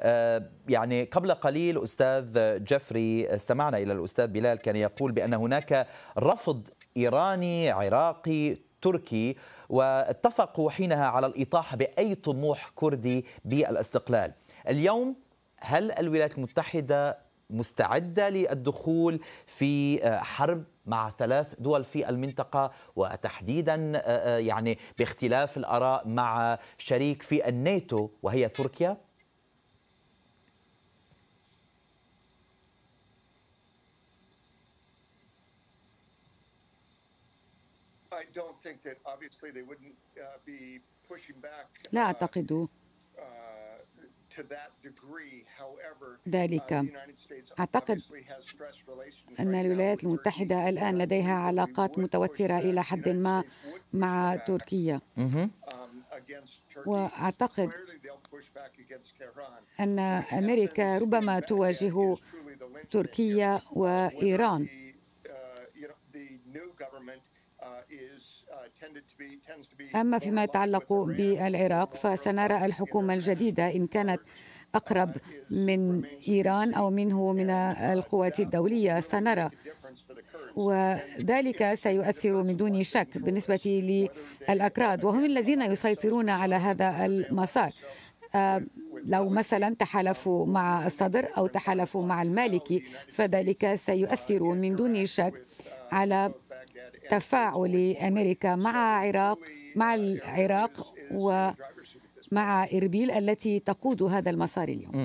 آه، يعني قبل قليل أستاذ جفري استمعنا إلى الأستاذ بلال كان يقول بأن هناك رفض إيراني عراقي تركي واتفقوا حينها على الإطاحة بأي طموح كردي بالاستقلال اليوم هل الولايات المتحدة مستعدة للدخول في آه، حرب مع ثلاث دول في المنطقة وتحديدا آه، يعني باختلاف الآراء مع شريك في الناتو وهي تركيا؟ Uh, لا uh, أعتقد uh, ذلك أعتقد أن الولايات المتحدة الآن لديها علاقات متوترة إلى حد ما مع تركيا um, وأعتقد أن أمريكا ربما تواجه تركيا وإيران Uh, uh, أما فيما يتعلق بالعراق فسنرى uh, الحكومة الجديدة إن كانت أقرب من إيران أو منه من القوات الدولية سنرى وذلك سيؤثر من دون شك بالنسبة للأكراد وهم الذين يسيطرون على هذا المسار آه، لو مثلا um, تحالفوا مع الصدر أو تحالفوا مع المالكي فذلك سيؤثر من دون شك على تفاعل أمريكا مع العراق مع العراق ومع إربيل التي تقود هذا المسار اليوم